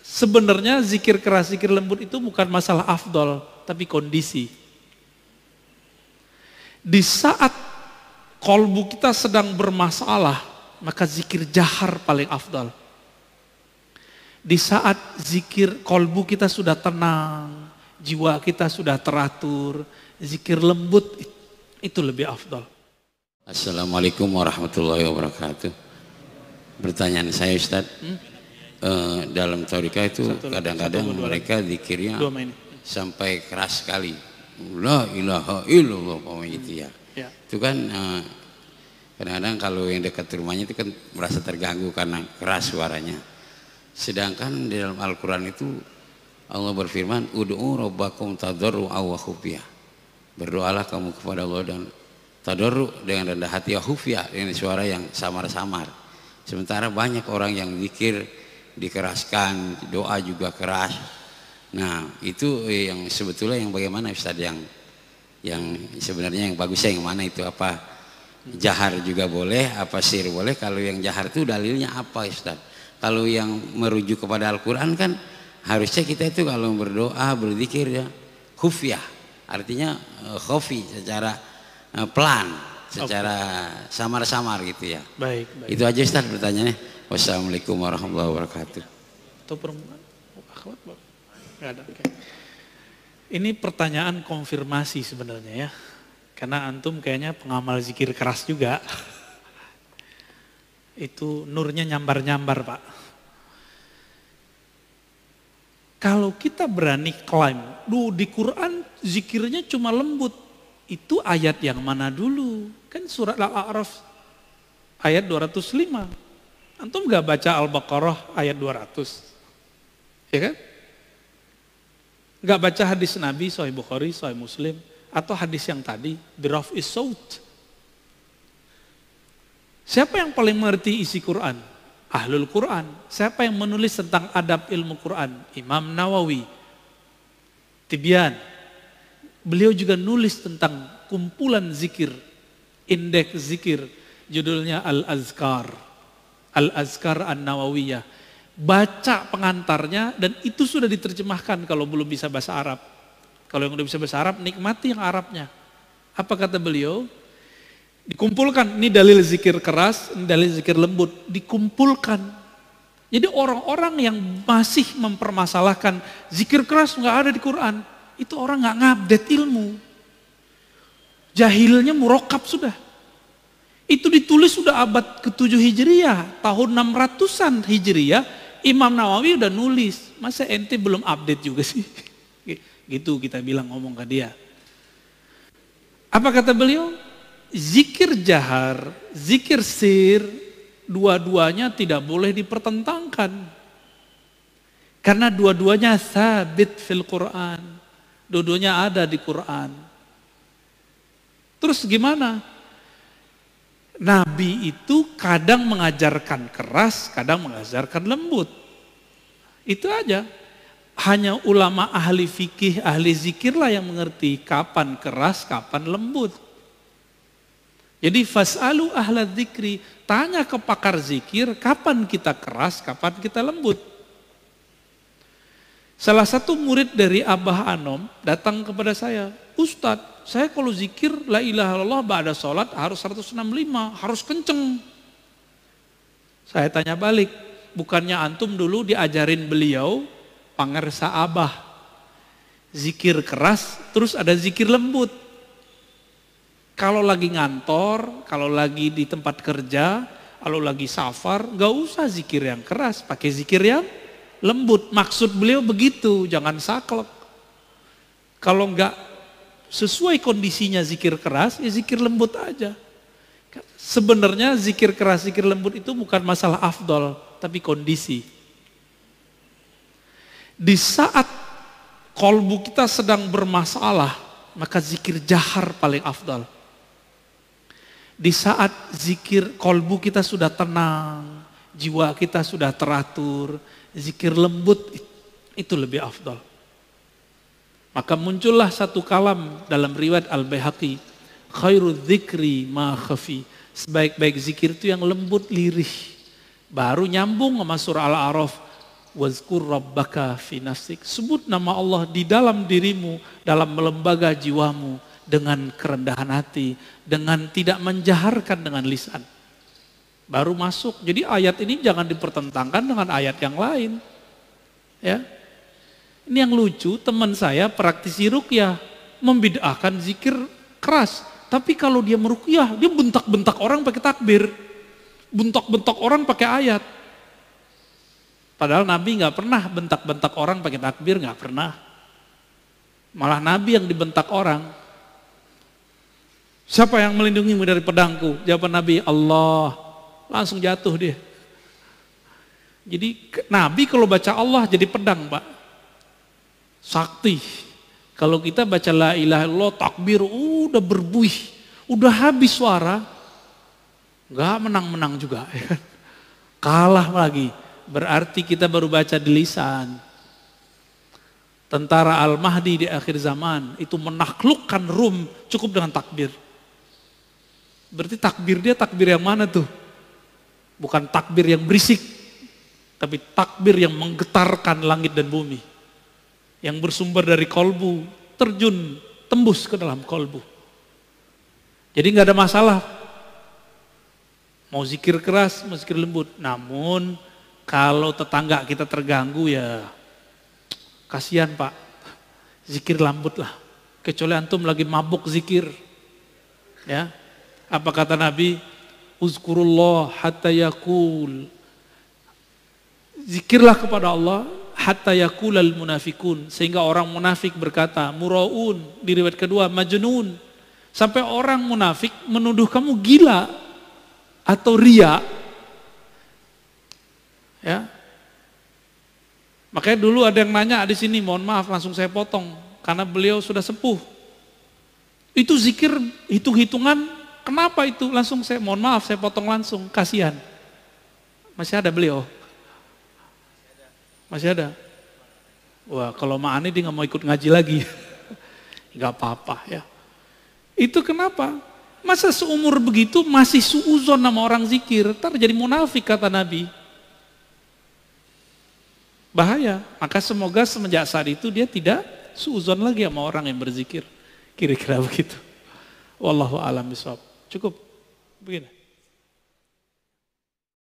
Sebenarnya zikir keras, zikir lembut itu bukan masalah afdol, tapi kondisi. Di saat kolbu kita sedang bermasalah, maka zikir jahar paling afdol. Di saat zikir kolbu kita sudah tenang, jiwa kita sudah teratur, zikir lembut itu lebih afdol. Assalamualaikum warahmatullahi wabarakatuh. Pertanyaan saya Ustadz, hmm? uh, dalam torika itu kadang-kadang mereka dikirnya sampai keras sekali. La ilaha illallah hmm. itu ya. ya. Itu kan kadang eh, kadang-kadang kalau yang dekat rumahnya itu kan merasa terganggu karena keras suaranya. Sedangkan di dalam Al-Qur'an itu Allah berfirman, "Ud'u rabbakum tadarru wa khufiyah." Berdoalah kamu kepada Allah dan tadarru dengan rendah hati ya khufiyah, ini suara yang samar-samar. Sementara banyak orang yang mikir dikeraskan, doa juga keras. Nah, itu yang sebetulnya yang bagaimana Ustaz yang yang sebenarnya yang bagusnya yang mana itu apa jahar juga boleh, apa sir boleh. Kalau yang jahar itu dalilnya apa Ustaz? Kalau yang merujuk kepada Al-Qur'an kan harusnya kita itu kalau berdoa, berzikir ya khufyah. Artinya eh, khofi secara eh, pelan, secara samar-samar gitu ya. Baik, baik. Itu aja Ustaz pertanyaannya. Wassalamualaikum warahmatullahi wabarakatuh. Atau perempuan? Akhwat, ada. Okay. Ini pertanyaan konfirmasi sebenarnya ya. Karena antum kayaknya pengamal zikir keras juga. Itu nurnya nyambar-nyambar pak. Kalau kita berani klaim, duh di Quran zikirnya cuma lembut. Itu ayat yang mana dulu? Kan surat Al-A'raf ayat 205. Antum gak baca Al-Baqarah ayat 200? Ya kan? Gak baca hadis Nabi, Sahih Bukhari, Sahih Muslim, atau hadis yang tadi, Biraf is sout. Siapa yang paling mengerti isi Quran? Ahlul Quran. Siapa yang menulis tentang adab ilmu Quran? Imam Nawawi. Tibian. Beliau juga nulis tentang kumpulan zikir. Indeks zikir. Judulnya Al-Azkar. Al-Azkar An-Nawawiyah. Baca pengantarnya dan itu sudah diterjemahkan kalau belum bisa bahasa Arab. Kalau yang udah bisa bahasa Arab, nikmati yang Arabnya. Apa kata beliau? Dikumpulkan, ini dalil zikir keras, ini dalil zikir lembut. Dikumpulkan. Jadi orang-orang yang masih mempermasalahkan zikir keras nggak ada di Quran, itu orang nggak ngupdate ilmu. Jahilnya murokap sudah. Itu ditulis sudah abad ke-7 Hijriah, tahun 600-an Hijriah, Imam Nawawi udah nulis. Masa ente belum update juga sih? Gitu kita bilang ngomong ke dia. Apa kata beliau? Zikir jahar, zikir sir, dua-duanya tidak boleh dipertentangkan. Karena dua-duanya sabit fil Quran. Dua-duanya ada di Quran. Terus gimana? Nabi itu kadang mengajarkan keras, kadang mengajarkan lembut. Itu aja. Hanya ulama ahli fikih, ahli zikirlah yang mengerti kapan keras, kapan lembut. Jadi fasalu ahla zikri, tanya ke pakar zikir kapan kita keras, kapan kita lembut. Salah satu murid dari Abah Anom datang kepada saya, Ustadz, saya kalau zikir la ilaha illallah ba'da sholat harus 165, harus kenceng. Saya tanya balik, bukannya antum dulu diajarin beliau pangersa abah. Zikir keras, terus ada zikir lembut. Kalau lagi ngantor, kalau lagi di tempat kerja, kalau lagi safar, gak usah zikir yang keras, pakai zikir yang lembut. Maksud beliau begitu, jangan saklek. Kalau nggak sesuai kondisinya zikir keras, ya zikir lembut aja. Kan sebenarnya zikir keras, zikir lembut itu bukan masalah afdol, tapi kondisi. Di saat kolbu kita sedang bermasalah, maka zikir jahar paling afdol. Di saat zikir kolbu kita sudah tenang, jiwa kita sudah teratur, zikir lembut itu lebih afdol. Maka muncullah satu kalam dalam riwayat Al-Baihaqi, khairu dzikri ma khafi. Sebaik-baik zikir itu yang lembut lirih. Baru nyambung sama surah Al-A'raf, wazkur rabbaka fi nafsik. Sebut nama Allah di dalam dirimu, dalam melembaga jiwamu dengan kerendahan hati, dengan tidak menjaharkan dengan lisan. Baru masuk. Jadi ayat ini jangan dipertentangkan dengan ayat yang lain. Ya, ini yang lucu, teman saya praktisi rukyah, membid'ahkan zikir keras. Tapi kalau dia merukyah, dia bentak-bentak orang pakai takbir. Bentak-bentak orang pakai ayat. Padahal Nabi nggak pernah bentak-bentak orang pakai takbir, nggak pernah. Malah Nabi yang dibentak orang. Siapa yang melindungimu dari pedangku? Jawaban Nabi, Allah. Langsung jatuh dia. Jadi Nabi kalau baca Allah jadi pedang, Pak sakti. Kalau kita baca la ilaha illallah takbir udah berbuih, udah habis suara, nggak menang-menang juga. Kalah lagi. Berarti kita baru baca di lisan. Tentara Al-Mahdi di akhir zaman itu menaklukkan Rum cukup dengan takbir. Berarti takbir dia takbir yang mana tuh? Bukan takbir yang berisik, tapi takbir yang menggetarkan langit dan bumi yang bersumber dari kolbu terjun tembus ke dalam kolbu. Jadi nggak ada masalah. Mau zikir keras, mau zikir lembut. Namun kalau tetangga kita terganggu ya kasihan pak. Zikir lembut lah. Kecuali antum lagi mabuk zikir. Ya, apa kata Nabi? Uzkurullah hatta yakul. Zikirlah kepada Allah hatta yakulal munafikun sehingga orang munafik berkata muraun di riwayat kedua majnun sampai orang munafik menuduh kamu gila atau ria ya makanya dulu ada yang nanya di sini mohon maaf langsung saya potong karena beliau sudah sepuh itu zikir hitung-hitungan kenapa itu langsung saya mohon maaf saya potong langsung kasihan masih ada beliau masih ada? Wah, kalau Ma'ani dia nggak mau ikut ngaji lagi. nggak apa-apa ya. Itu kenapa? Masa seumur begitu masih suuzon sama orang zikir, ntar jadi munafik kata Nabi. Bahaya. Maka semoga semenjak saat itu dia tidak suuzon lagi sama orang yang berzikir. Kira-kira begitu. Wallahu alam bisawab. Cukup. Begini.